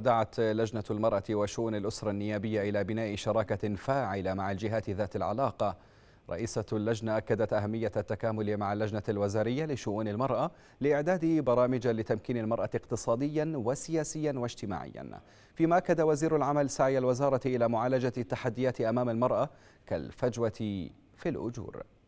دعت لجنة المرأة وشؤون الأسرة النيابية إلى بناء شراكة فاعلة مع الجهات ذات العلاقة رئيسة اللجنة أكدت أهمية التكامل مع اللجنة الوزارية لشؤون المرأة لإعداد برامج لتمكين المرأة اقتصاديا وسياسيا واجتماعيا فيما أكد وزير العمل سعي الوزارة إلى معالجة التحديات أمام المرأة كالفجوة في الأجور